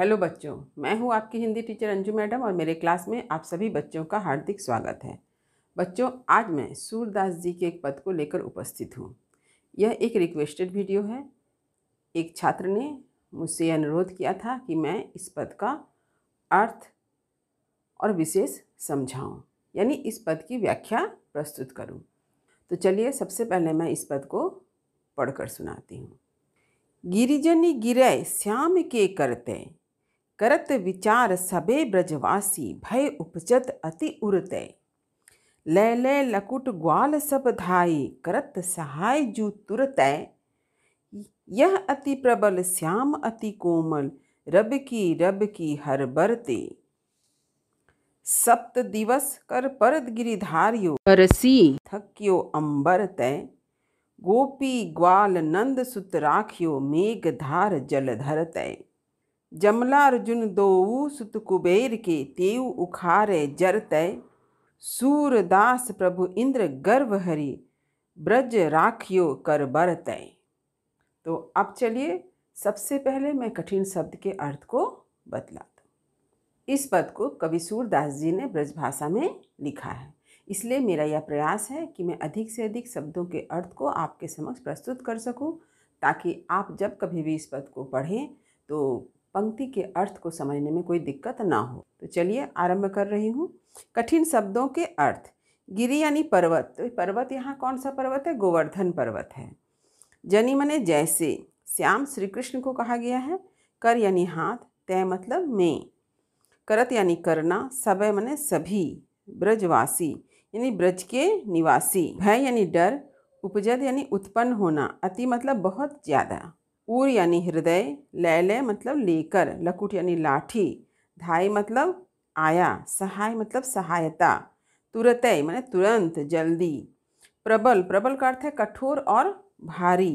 hello बच्चों मैं हूं आपकी हिंदी टीचर अंजू मैडम और मेरे क्लास में आप सभी बच्चों का हार्दिक स्वागत है बच्चों आज मैं सूरदास जी के एक पद को लेकर उपस्थित हूं यह एक रिक्वेस्टेड वीडियो है एक छात्र ने मुझसे अनुरोध किया था कि मैं इस पद का अर्थ और विशेष समझाऊं यानी इस पद की व्याख्या प्रस्तुत करूँ तो चलिए सबसे पहले मैं इस पद को पढ़कर सुनाती हूँ गिरिजनी गिरय श्याम के करते करत विचार सबे ब्रजवासी भय उपजत अति उरतय लय लय लकुट ग्वाल सब धाई करत सहाय जू तुरत यह अति प्रबल श्याम अति कोमल रब की रब की हर बरते सप्त दिवस कर परत गिरिधारियो परसी थक्यो अंबर तय गोपी ग्वाल नंद सुत राखियो मेघ धार धर तय जमला अर्जुन दोऊ सुत कुबेर के तेव उखारे जर तय सूरदास प्रभु इंद्र गर्व हरि ब्रज राखियो कर बर तय तो अब चलिए सबसे पहले मैं कठिन शब्द के अर्थ को बतला इस पद को कवि सूरदास जी ने ब्रजभाषा में लिखा है इसलिए मेरा यह प्रयास है कि मैं अधिक से अधिक शब्दों के अर्थ को आपके समक्ष प्रस्तुत कर सकूं ताकि आप जब कभी भी इस पद को पढ़ें तो पंक्ति के अर्थ को समझने में कोई दिक्कत ना हो तो चलिए आरंभ कर रही हूँ कठिन शब्दों के अर्थ गिरी यानी पर्वत तो पर्वत यहाँ कौन सा पर्वत है गोवर्धन पर्वत है जनी मने जैसे श्याम श्री कृष्ण को कहा गया है कर यानी हाथ तय मतलब में करत यानी करना सबय मने सभी ब्रजवासी यानी ब्रज के निवासी भय यानी डर उपजत यानी उत्पन्न होना अति मतलब बहुत ज़्यादा उर यानी हृदय लैले मतलब लेकर लकुट यानी लाठी धाई मतलब आया सहाय मतलब सहायता तुरत माने तुरंत जल्दी प्रबल प्रबल का अर्थ है कठोर और भारी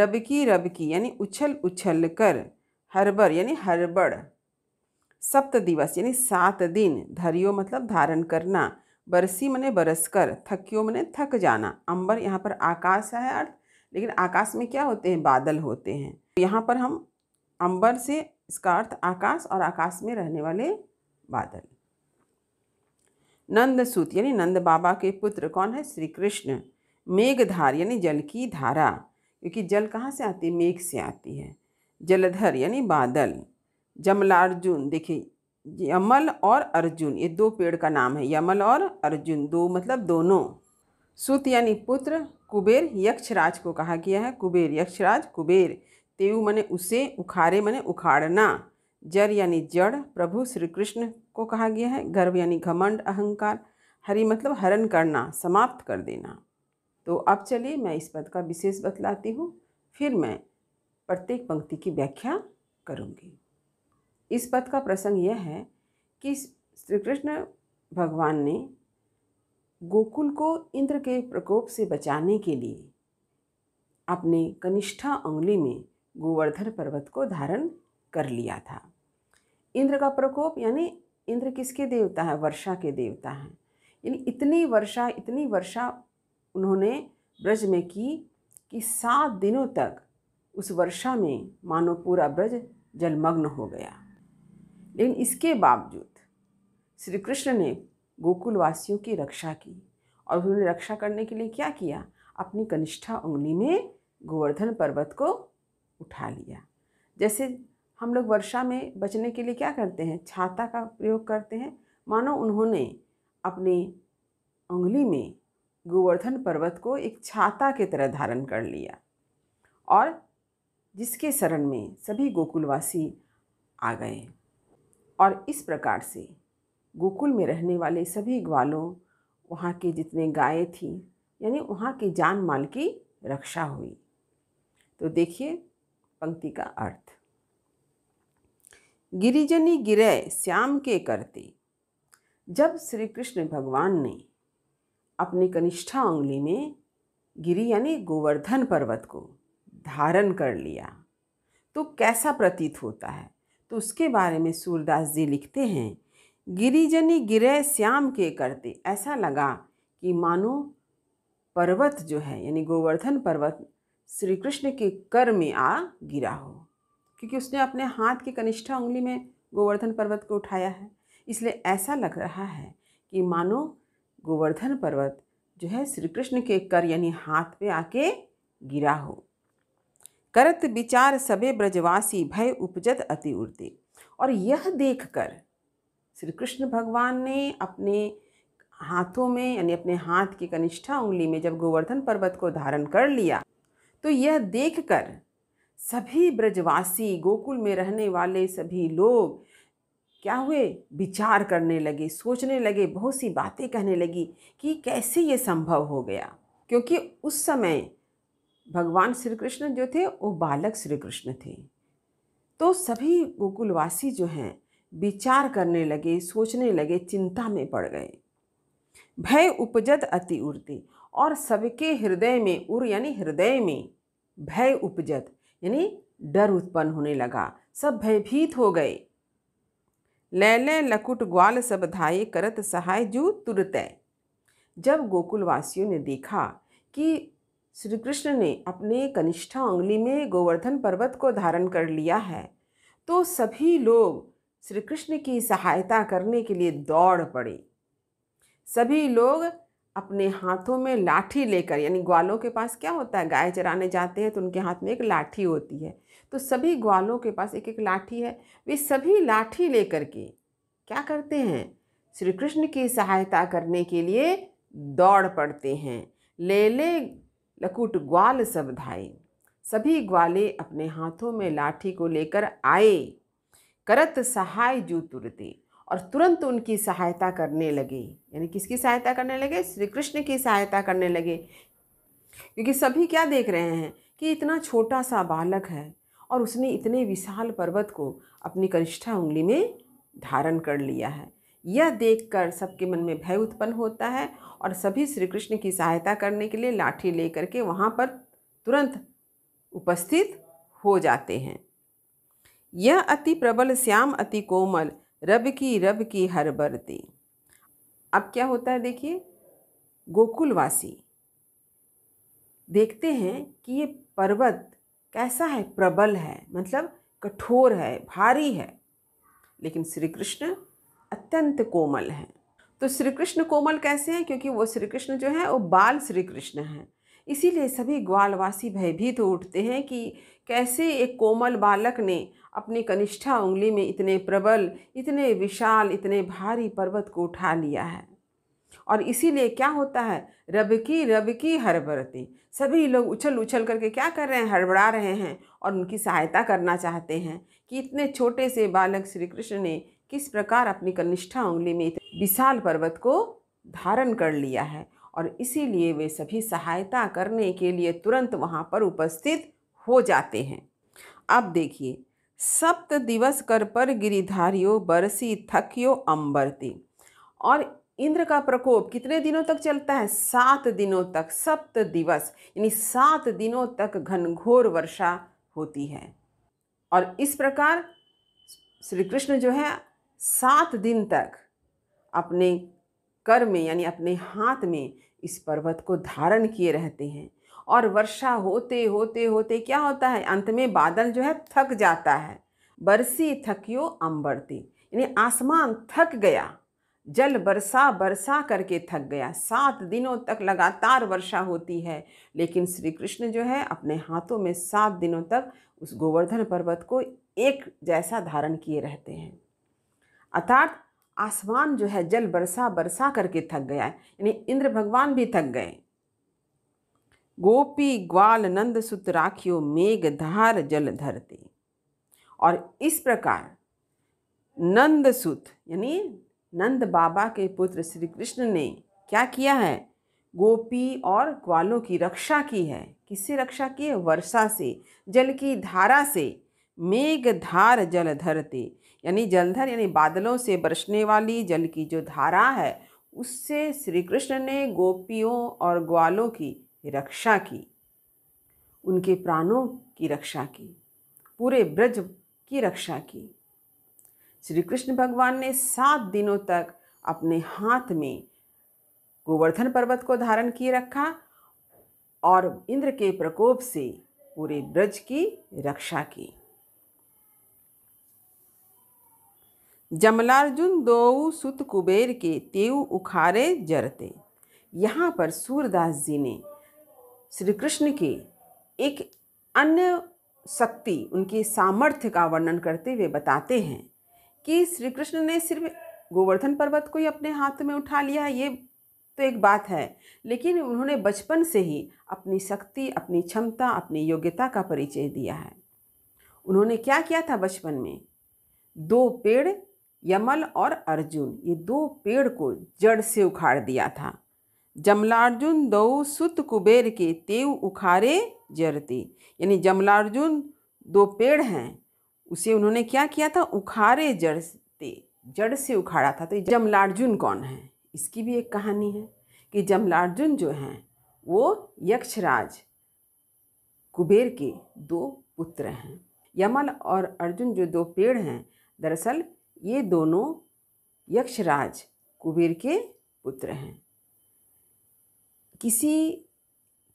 रबकी रबकी यानी उछल उछल कर हरबर यानी हरबड़ सप्त दिवस यानी सात दिन धरियो मतलब धारण करना बरसी मने बरस कर थक्यो मने थक जाना अंबर यहाँ पर आकाश है अर्थ लेकिन आकाश में क्या होते हैं बादल होते हैं तो यहाँ पर हम अंबर से इसका अर्थ आकाश और आकाश में रहने वाले बादल नंदसूत यानी नंद बाबा के पुत्र कौन है श्री कृष्ण मेघधार यानी जल की धारा क्योंकि जल कहाँ से आती है मेघ से आती है जलधर यानी बादल जमलार्जुन देखिए यमल और अर्जुन ये दो पेड़ का नाम है यमल और अर्जुन दो मतलब दोनों सुत यानी पुत्र कुबेर यक्षराज को कहा गया है कुबेर यक्षराज कुबेर तेऊ मने उसे उखारे मने उखाड़ना जर यानी जड़ प्रभु श्री कृष्ण को कहा गया है गर्व यानी घमंड अहंकार हरि मतलब हरण करना समाप्त कर देना तो अब चलिए मैं इस पद का विशेष बतलाती हूँ फिर मैं प्रत्येक पंक्ति की व्याख्या करूँगी इस पद का प्रसंग यह है कि श्री कृष्ण भगवान ने गोकुल को इंद्र के प्रकोप से बचाने के लिए अपने कनिष्ठा उंगली में गोवर्धन पर्वत को धारण कर लिया था इंद्र का प्रकोप यानी इंद्र किसके देवता है वर्षा के देवता हैं यानी इतनी वर्षा इतनी वर्षा उन्होंने ब्रज में की कि सात दिनों तक उस वर्षा में मानो पूरा ब्रज जलमग्न हो गया लेकिन इसके बावजूद श्री कृष्ण ने गोकुलवासियों की रक्षा की और उन्होंने रक्षा करने के लिए क्या किया अपनी कनिष्ठा उंगली में गोवर्धन पर्वत को उठा लिया जैसे हम लोग वर्षा में बचने के लिए क्या करते हैं छाता का प्रयोग करते हैं मानो उन्होंने अपनी उंगली में गोवर्धन पर्वत को एक छाता के तरह धारण कर लिया और जिसके शरण में सभी गोकुलवासी आ गए और इस प्रकार से गोकुल में रहने वाले सभी ग्वालों वहाँ के जितने गायें थी यानी वहाँ के जान माल की रक्षा हुई तो देखिए पंक्ति का अर्थ गिरिजनी गिरय श्याम के करते जब श्री कृष्ण भगवान ने अपनी कनिष्ठा उंगली में गिरी यानी गोवर्धन पर्वत को धारण कर लिया तो कैसा प्रतीत होता है तो उसके बारे में सूरदास जी लिखते हैं गिरिजनी गिरे श्याम के करते ऐसा लगा कि मानो पर्वत जो है यानी गोवर्धन पर्वत श्री कृष्ण के कर में आ गिरा हो क्योंकि उसने अपने हाथ की कनिष्ठा उंगली में गोवर्धन पर्वत को उठाया है इसलिए ऐसा लग रहा है कि मानो गोवर्धन पर्वत जो है श्री कृष्ण के कर यानी हाथ पे आके गिरा हो करत विचार सबे ब्रजवासी भय उपजत अति उड़ते और यह देखकर श्री कृष्ण भगवान ने अपने हाथों में यानी अपने हाथ की कनिष्ठा उंगली में जब गोवर्धन पर्वत को धारण कर लिया तो यह देखकर सभी ब्रजवासी गोकुल में रहने वाले सभी लोग क्या हुए विचार करने लगे सोचने लगे बहुत सी बातें कहने लगी कि कैसे ये संभव हो गया क्योंकि उस समय भगवान श्री कृष्ण जो थे वो बालक श्री कृष्ण थे तो सभी गोकुलवासी जो हैं विचार करने लगे सोचने लगे चिंता में पड़ गए भय उपजत अति उर्ति और सबके हृदय में उर यानी हृदय में भय उपजत यानी डर उत्पन्न होने लगा सब भयभीत हो गए लैले लकुट ग्वाल सब धाये करत सहाय जू तुरत जब गोकुलवासियों ने देखा कि श्री कृष्ण ने अपने कनिष्ठा उंगली में गोवर्धन पर्वत को धारण कर लिया है तो सभी लोग श्री कृष्ण की सहायता करने के लिए दौड़ पड़ी सभी लोग अपने हाथों में लाठी लेकर यानी ग्वालों के पास क्या होता है गाय चराने जाते हैं तो उनके हाथ में एक लाठी होती है तो सभी ग्वालों के पास एक एक लाठी है वे सभी लाठी लेकर के क्या करते हैं श्री कृष्ण की सहायता करने के लिए दौड़ पड़ते हैं ले ले लकुट ग्वाल सब धाई सभी ग्वाले अपने हाथों में लाठी को लेकर आए करत सहाय जू तुरते और तुरंत उनकी सहायता करने लगे यानी किसकी सहायता करने लगे श्री कृष्ण की सहायता करने लगे क्योंकि सभी क्या देख रहे हैं कि इतना छोटा सा बालक है और उसने इतने विशाल पर्वत को अपनी कनिष्ठा उंगली में धारण कर लिया है यह देखकर सबके मन में भय उत्पन्न होता है और सभी श्री कृष्ण की सहायता करने के लिए लाठी लेकर के वहाँ पर तुरंत उपस्थित हो जाते हैं यह अति प्रबल श्याम अति कोमल रब की रब की हर बरती अब क्या होता है देखिए गोकुलवासी देखते हैं कि ये पर्वत कैसा है प्रबल है मतलब कठोर है भारी है लेकिन श्री कृष्ण अत्यंत कोमल हैं तो श्री कृष्ण कोमल कैसे हैं क्योंकि वो श्री कृष्ण जो है वो बाल श्री कृष्ण हैं इसीलिए सभी ग्वालवासी भयभीत तो उठते हैं कि कैसे एक कोमल बालक ने अपनी कनिष्ठा उंगली में इतने प्रबल इतने विशाल इतने भारी पर्वत को उठा लिया है और इसीलिए क्या होता है रब की रब की हरबरती सभी लोग उछल उछल करके क्या कर रहे हैं हड़बड़ा रहे हैं और उनकी सहायता करना चाहते हैं कि इतने छोटे से बालक श्री कृष्ण ने किस प्रकार अपनी कनिष्ठा उंगली में विशाल पर्वत को धारण कर लिया है और इसीलिए वे सभी सहायता करने के लिए तुरंत वहाँ पर उपस्थित हो जाते हैं अब देखिए सप्त दिवस कर पर गिरिधारियो बरसी थकियो अम्बरती और इंद्र का प्रकोप कितने दिनों तक चलता है सात दिनों तक सप्त दिवस यानी सात दिनों तक घनघोर वर्षा होती है और इस प्रकार श्री कृष्ण जो है सात दिन तक अपने कर में यानी अपने हाथ में इस पर्वत को धारण किए रहते हैं और वर्षा होते होते होते क्या होता है अंत में बादल जो है थक जाता है बरसी थकियो अम्बरती यानी आसमान थक गया जल बरसा बरसा करके थक गया सात दिनों तक लगातार वर्षा होती है लेकिन श्री कृष्ण जो है अपने हाथों में सात दिनों तक उस गोवर्धन पर्वत को एक जैसा धारण किए रहते हैं अर्थात आसमान जो है जल बरसा बरसा करके थक गया यानी इंद्र भगवान भी थक गए गोपी ग्वाल नंद सुत राखियो धार जल धरती और इस प्रकार नंद सुत यानी नंद बाबा के पुत्र श्री कृष्ण ने क्या किया है गोपी और ग्वालों की रक्षा की है किससे रक्षा की है वर्षा से जल की धारा से मेघ धार जल धरते यानी जलधर यानी बादलों से बरसने वाली जल की जो धारा है उससे श्री कृष्ण ने गोपियों और ग्वालों की की रक्षा की उनके प्राणों की रक्षा की पूरे ब्रज की रक्षा की श्री कृष्ण भगवान ने सात दिनों तक अपने हाथ में गोवर्धन पर्वत को धारण किए रखा और इंद्र के प्रकोप से पूरे ब्रज की रक्षा की जमलार्जुन दो सुत कुबेर के तेऊ उखारे जरते यहाँ पर सूरदास जी ने श्री कृष्ण की एक अन्य शक्ति उनके सामर्थ्य का वर्णन करते हुए बताते हैं कि श्री कृष्ण ने सिर्फ गोवर्धन पर्वत को ही अपने हाथ में उठा लिया है ये तो एक बात है लेकिन उन्होंने बचपन से ही अपनी शक्ति अपनी क्षमता अपनी योग्यता का परिचय दिया है उन्होंने क्या किया था बचपन में दो पेड़ यमल और अर्जुन ये दो पेड़ को जड़ से उखाड़ दिया था जमलार्जुन दौ सुत कुबेर के तेव उखारे जरते यानी जमलार्जुन दो पेड़ हैं उसे उन्होंने क्या किया था उखारे जड़ते जड़ से उखाड़ा था तो जमलार्जुन कौन है इसकी भी एक कहानी है कि जमलार्जुन जो हैं वो यक्षराज कुबेर के दो पुत्र हैं यमल और अर्जुन जो दो पेड़ हैं दरअसल ये दोनों यक्षराज कुबेर के पुत्र हैं किसी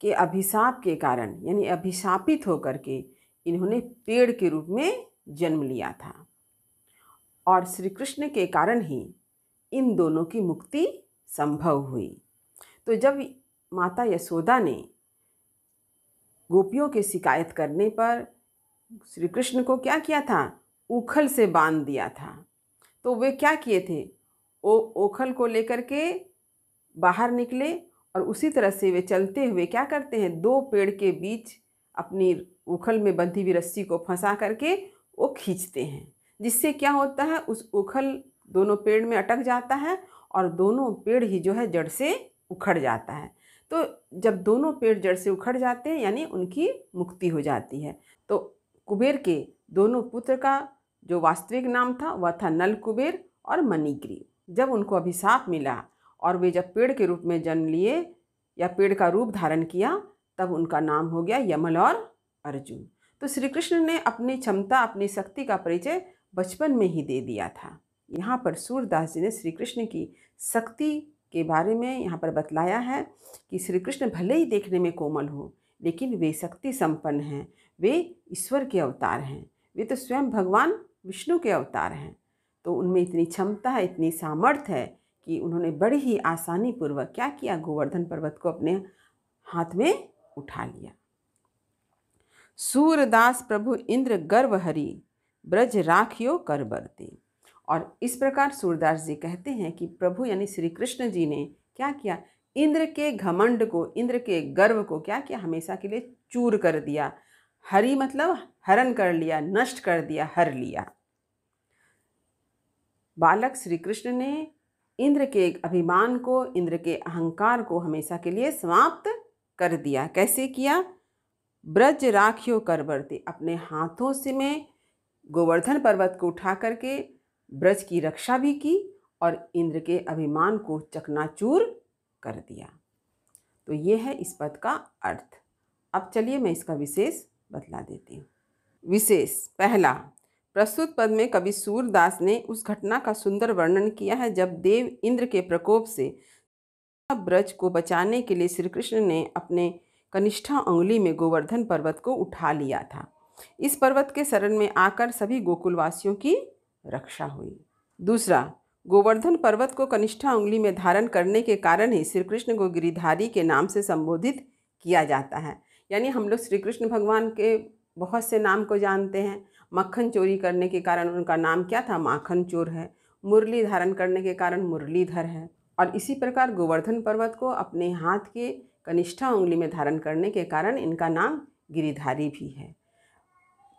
के अभिशाप के कारण यानी अभिशापित होकर के इन्होंने पेड़ के रूप में जन्म लिया था और श्री कृष्ण के कारण ही इन दोनों की मुक्ति संभव हुई तो जब माता यशोदा ने गोपियों के शिकायत करने पर श्री कृष्ण को क्या किया था उखल से बांध दिया था तो वे क्या किए थे ओ ओखल को लेकर के बाहर निकले और उसी तरह से वे चलते हुए क्या करते हैं दो पेड़ के बीच अपनी उखल में बंधी हुई रस्सी को फंसा करके वो खींचते हैं जिससे क्या होता है उस उखल दोनों पेड़ में अटक जाता है और दोनों पेड़ ही जो है जड़ से उखड़ जाता है तो जब दोनों पेड़ जड़ से उखड़ जाते हैं यानी उनकी मुक्ति हो जाती है तो कुबेर के दोनों पुत्र का जो वास्तविक नाम था वह था नल कुबेर और मनीग्री जब उनको अभिशाप मिला और वे जब पेड़ के रूप में जन्म लिए या पेड़ का रूप धारण किया तब उनका नाम हो गया यमल और अर्जुन तो श्री कृष्ण ने अपनी क्षमता अपनी शक्ति का परिचय बचपन में ही दे दिया था यहाँ पर सूरदास जी ने श्री कृष्ण की शक्ति के बारे में यहाँ पर बतलाया है कि श्री कृष्ण भले ही देखने में कोमल हो लेकिन वे शक्ति संपन्न हैं वे ईश्वर के अवतार हैं वे तो स्वयं भगवान विष्णु के अवतार हैं तो उनमें इतनी क्षमता है इतनी सामर्थ्य है कि उन्होंने बड़ी ही आसानी पूर्वक क्या किया गोवर्धन पर्वत को अपने हाथ में उठा लिया सूरदास प्रभु इंद्र गर्व हरि ब्रज राखियो कर बरती और इस प्रकार सूरदास जी कहते हैं कि प्रभु यानी श्री कृष्ण जी ने क्या किया इंद्र के घमंड को इंद्र के गर्व को क्या किया हमेशा के लिए चूर कर दिया हरि मतलब हरण कर लिया नष्ट कर दिया हर लिया बालक श्री कृष्ण ने इंद्र के अभिमान को इंद्र के अहंकार को हमेशा के लिए समाप्त कर दिया कैसे किया ब्रज राखियो करवर्ती अपने हाथों से में गोवर्धन पर्वत को उठा करके ब्रज की रक्षा भी की और इंद्र के अभिमान को चकनाचूर कर दिया तो ये है इस पद का अर्थ अब चलिए मैं इसका विशेष बतला देती हूँ विशेष पहला प्रस्तुत पद में कवि सूरदास ने उस घटना का सुंदर वर्णन किया है जब देव इंद्र के प्रकोप से ब्रज को बचाने के लिए श्री कृष्ण ने अपने कनिष्ठा उंगली में गोवर्धन पर्वत को उठा लिया था इस पर्वत के शरण में आकर सभी गोकुलवासियों की रक्षा हुई दूसरा गोवर्धन पर्वत को कनिष्ठा उंगली में धारण करने के कारण ही श्री कृष्ण को गिरिधारी के नाम से संबोधित किया जाता है यानी हम लोग श्री कृष्ण भगवान के बहुत से नाम को जानते हैं मक्खन चोरी करने के कारण उनका नाम क्या था माखन चोर है मुरली धारण करने के कारण मुरलीधर है और इसी प्रकार गोवर्धन पर्वत को अपने हाथ के कनिष्ठा उंगली में धारण करने के कारण इनका नाम गिरिधारी भी है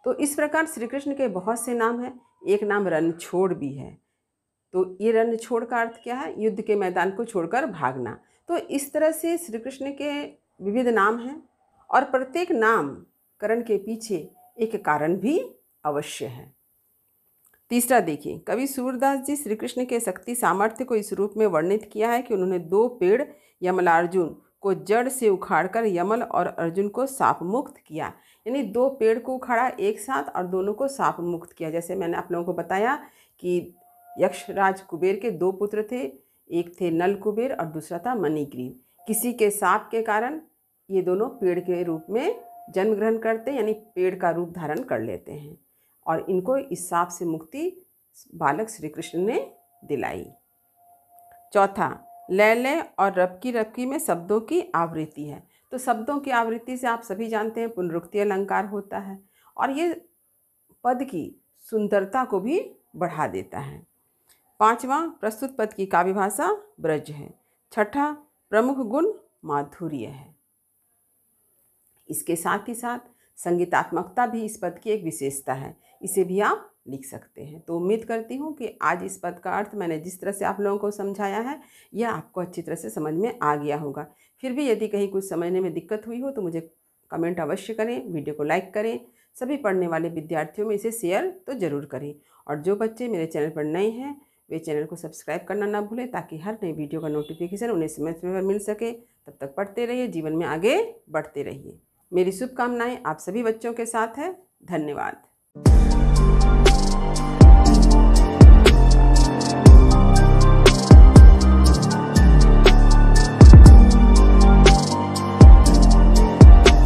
तो इस प्रकार श्री कृष्ण के बहुत से नाम हैं एक नाम रणछोड़ भी है तो ये रणछोड़ का अर्थ क्या है युद्ध के मैदान को छोड़कर भागना तो इस तरह से श्री कृष्ण के विविध नाम हैं और प्रत्येक नाम करण के पीछे एक कारण भी अवश्य है तीसरा देखिए कवि सूरदास जी श्री कृष्ण के शक्ति सामर्थ्य को इस रूप में वर्णित किया है कि उन्होंने दो पेड़ यमलार्जुन को जड़ से उखाड़कर यमल और अर्जुन को साप मुक्त किया यानी दो पेड़ को उखाड़ा एक साथ और दोनों को साप मुक्त किया जैसे मैंने आप लोगों को बताया कि यक्षराज कुबेर के दो पुत्र थे एक थे नल कुबेर और दूसरा था मनीग्रीव किसी के साप के कारण ये दोनों पेड़ के रूप में जन्म ग्रहण करते यानी पेड़ का रूप धारण कर लेते हैं और इनको इस साप से मुक्ति बालक श्री कृष्ण ने दिलाई चौथा लय लय और रबकी रबकी में शब्दों की आवृत्ति है तो शब्दों की आवृत्ति से आप सभी जानते हैं पुनरुक्ति अलंकार होता है और ये पद की सुंदरता को भी बढ़ा देता है पांचवा प्रस्तुत पद की काव्य भाषा ब्रज है छठा प्रमुख गुण माधुर्य है इसके साथ ही साथ संगीतात्मकता भी इस पद की एक विशेषता है इसे भी आप लिख सकते हैं तो उम्मीद करती हूँ कि आज इस पद का अर्थ मैंने जिस तरह से आप लोगों को समझाया है यह आपको अच्छी तरह से समझ में आ गया होगा फिर भी यदि कहीं कुछ समझने में दिक्कत हुई हो तो मुझे कमेंट अवश्य करें वीडियो को लाइक करें सभी पढ़ने वाले विद्यार्थियों में इसे शेयर तो ज़रूर करें और जो बच्चे मेरे चैनल पर नए हैं वे चैनल को सब्सक्राइब करना ना भूलें ताकि हर नई वीडियो का नोटिफिकेशन उन्हें समय समय पर मिल सके तब तक पढ़ते रहिए जीवन में आगे बढ़ते रहिए मेरी शुभकामनाएँ आप सभी बच्चों के साथ है धन्यवाद Thank you